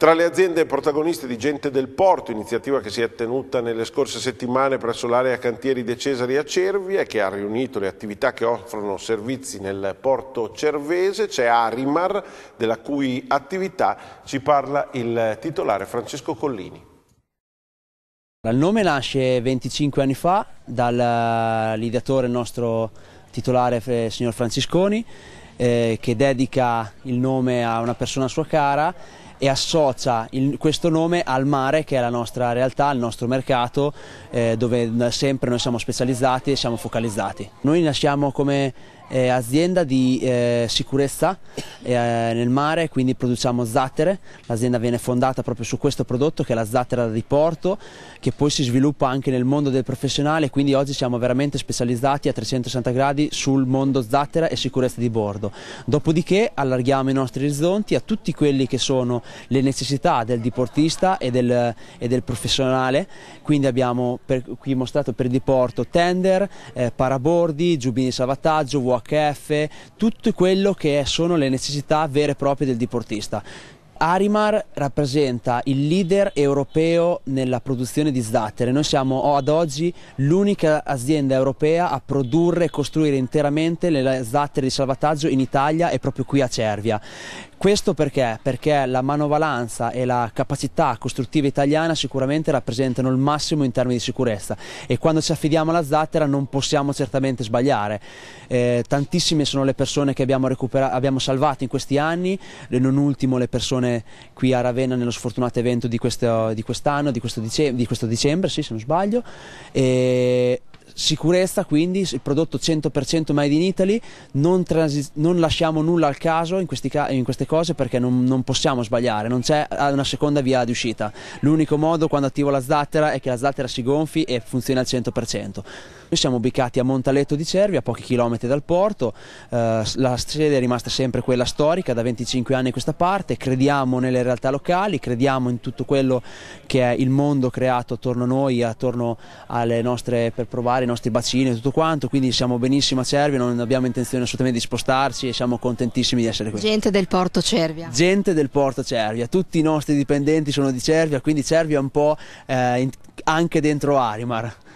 Tra le aziende protagoniste di Gente del Porto, iniziativa che si è tenuta nelle scorse settimane presso l'area cantieri De Cesari a Cervi e che ha riunito le attività che offrono servizi nel porto cervese, c'è Arimar, della cui attività ci parla il titolare Francesco Collini. Il nome nasce 25 anni fa dall'ideatore eh, nostro titolare eh, signor Francisconi eh, che dedica il nome a una persona sua cara e associa il, questo nome al mare che è la nostra realtà, il nostro mercato eh, dove sempre noi siamo specializzati e siamo focalizzati. Noi nasciamo come eh, azienda di eh, sicurezza eh, nel mare, quindi produciamo zattere, l'azienda viene fondata proprio su questo prodotto che è la zattera da diporto che poi si sviluppa anche nel mondo del professionale, quindi oggi siamo veramente specializzati a 360 gradi sul mondo zattera e sicurezza di bordo. Dopodiché allarghiamo i nostri orizzonti a tutti quelli che sono le necessità del diportista e del, e del professionale, quindi abbiamo per, qui mostrato per diporto tender, eh, parabordi, giubini salvataggio, vuoto UHF, tutto quello che sono le necessità vere e proprie del diportista. Arimar rappresenta il leader europeo nella produzione di zattere. Noi siamo ad oggi l'unica azienda europea a produrre e costruire interamente le zattere di salvataggio in Italia e proprio qui a Cervia. Questo perché? Perché la manovalanza e la capacità costruttiva italiana sicuramente rappresentano il massimo in termini di sicurezza e quando ci affidiamo alla zattera non possiamo certamente sbagliare. Eh, tantissime sono le persone che abbiamo, abbiamo salvato in questi anni, non ultimo le persone qui a Ravenna nello sfortunato evento di, questo, di quest'anno, di questo, dicembre, di questo dicembre sì, se non sbaglio. E Sicurezza quindi, il prodotto 100% made in Italy, non, non lasciamo nulla al caso in, ca in queste cose perché non, non possiamo sbagliare, non c'è una seconda via di uscita. L'unico modo quando attivo la zattera è che la zattera si gonfi e funzioni al 100%. Noi siamo ubicati a Montaletto di Cervi, a pochi chilometri dal porto, eh, la sede è rimasta sempre quella storica da 25 anni a questa parte, crediamo nelle realtà locali, crediamo in tutto quello che è il mondo creato attorno a noi, attorno alle nostre per provare nostri bacini e tutto quanto, quindi siamo benissimo a Cervia, non abbiamo intenzione assolutamente di spostarci e siamo contentissimi di essere qui. Gente del porto Cervia. Gente del porto Cervia, tutti i nostri dipendenti sono di Cervia, quindi Cervia è un po' eh, anche dentro Arimar.